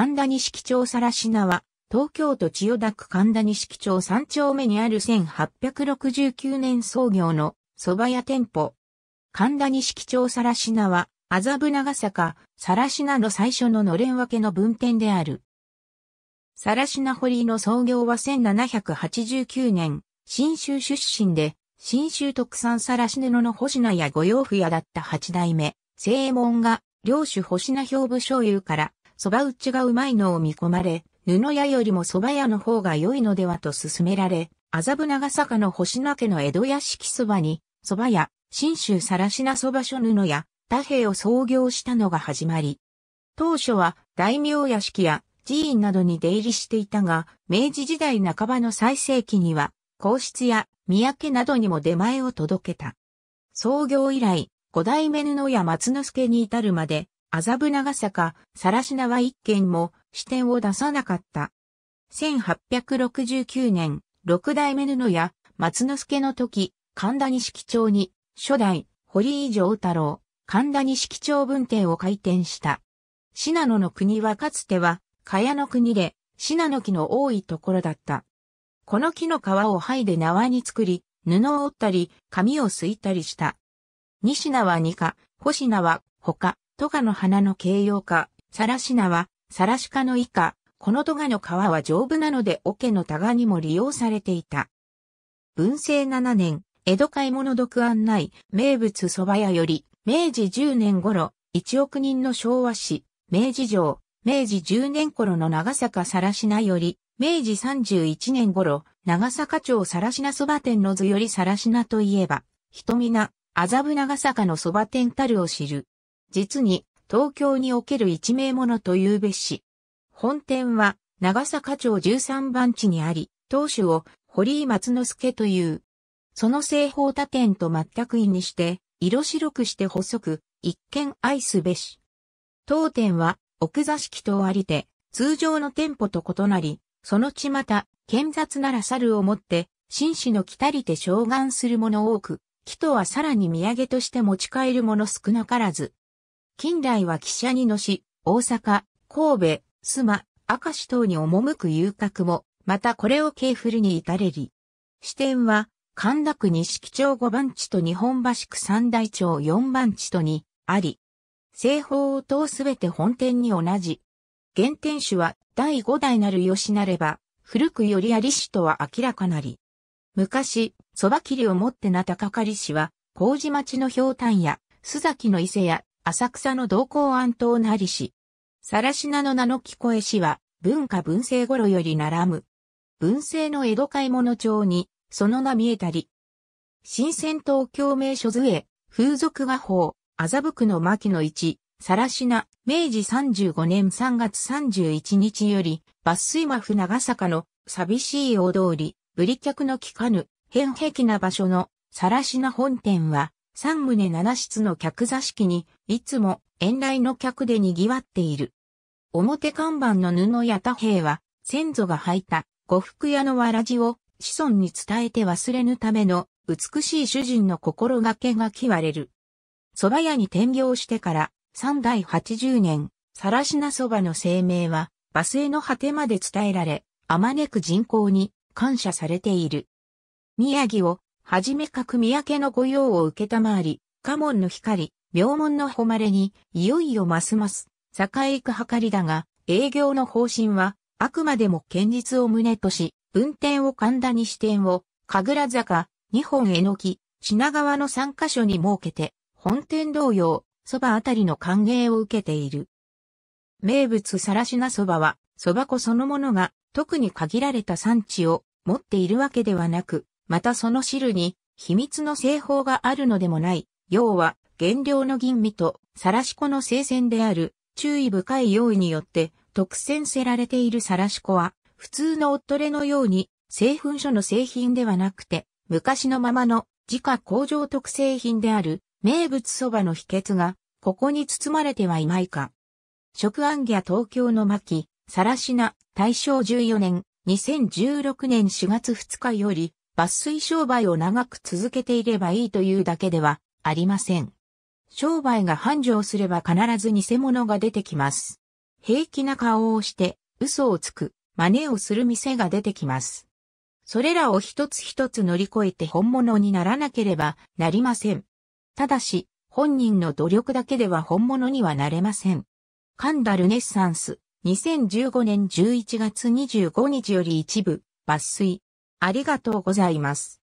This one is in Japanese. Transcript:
神田錦町更品は、東京都千代田区神田錦町3丁目にある1869年創業の蕎麦屋店舗。神田錦町更品は、麻布長坂、更品の最初ののれん分けの分店である。更品堀の創業は1789年、新州出身で、新州特産更品の星名や御用府屋だった八代目、正門が、領主星名兵部所有から、蕎麦打ちがうまいのを見込まれ、布屋よりも蕎麦屋の方が良いのではと勧められ、麻布長坂の星名家の江戸屋敷そばに、蕎麦屋、新州更品蕎麦所布屋、太平を創業したのが始まり。当初は大名屋敷や寺院などに出入りしていたが、明治時代半ばの最盛期には、皇室や三宅などにも出前を届けた。創業以来、五代目布や松之助に至るまで、麻布長坂、更科は一件も支店を出さなかった。1869年、六代目布や松之助の時、神田錦町に、初代、堀井上太郎、神田錦町文邸を開店した。信濃の国はかつては、茅の国で、信濃木の多いところだった。この木の皮を剥いで縄に作り、布を折ったり、紙をすいたりした。西名は二課、星名は他、トガの花の形容化、サラシナは、サラシカの以下、このトガの皮は丈夫なので桶のタガにも利用されていた。文政7年、江戸買物独案内、名物蕎麦屋より、明治10年頃、1億人の昭和史、明治城、明治10年頃の長坂サラシナより、明治31年頃、長坂町サラシナ蕎麦店の図よりサラシナといえば、人皆、麻布長坂の蕎麦店たるを知る。実に東京における一名ものというべし。本店は長坂町13番地にあり、当主を堀井松之助という。その正方他店と全く意にして、色白くして細く、一見愛すべし。当店は奥座敷とありて、通常の店舗と異なり、そのちまた、剣雑なら猿をもって、紳士の来たりて召願する者多く、木とはさらに土産として持ち帰る者少なからず、近来は汽車に乗し、大阪、神戸、須磨、明石等に赴く遊郭も、またこれを経古に至れり。支店は、神田区錦町五番地と日本橋区三大町四番地とに、あり。西方を通すべて本店に同じ。原店主は第五代なる吉なれば、古くよりあり氏とは明らかなり。昔、蕎麦切りを持ってなたかり氏は、麹町の氷炭たや、須崎の伊勢や、浅草の同行安東なりし。さらしなの名の聞こえしは、文化文政頃より並む。文政の江戸買い物町に、その名見えたり。新鮮東京名所図へ、風俗画法、麻布区の牧の一、さらしな、明治35年3月31日より、抜粋マフ長坂の、寂しい大通り、ぶり客の聞かぬ、変壁な場所の、さらしな本店は、3棟7室の客座敷に、いつも、遠来の客で賑わっている。表看板の布や太兵は、先祖が履いた、呉服屋のわらじを、子孫に伝えて忘れぬための、美しい主人の心がけがきわれる。蕎麦屋に転業してから、三代八十年、さらしな蕎麦の声明は、馬生の果てまで伝えられ、あまねく人口に感謝されている。宮城をはじめか三宅けの御用を受けたまわり、家門の光、名門の誉れに、いよいよますます、栄いくはかりだが、営業の方針は、あくまでも堅実を旨とし、運転を神田に支店を、神楽坂、日本えのき、品川の3箇所に設けて、本店同様、蕎麦あたりの歓迎を受けている。名物さらしな蕎麦は、蕎麦粉そのものが特に限られた産地を持っているわけではなく、またその汁に秘密の製法があるのでもない。要は、原料の吟味と、さらしこの生鮮である、注意深い用意によって、特選せられているさらしコは、普通のオットレのように、製粉所の製品ではなくて、昔のままの自家工場特製品である名物そばの秘訣が、ここに包まれてはいまいか。食安ギャ東京の巻、さらしな、大正14年、2016年4月2日より、抜粋商売を長く続けていればいいというだけではありません。商売が繁盛すれば必ず偽物が出てきます。平気な顔をして嘘をつく、真似をする店が出てきます。それらを一つ一つ乗り越えて本物にならなければなりません。ただし、本人の努力だけでは本物にはなれません。カンダルネッサンス、2015年11月25日より一部、抜粋。ありがとうございます。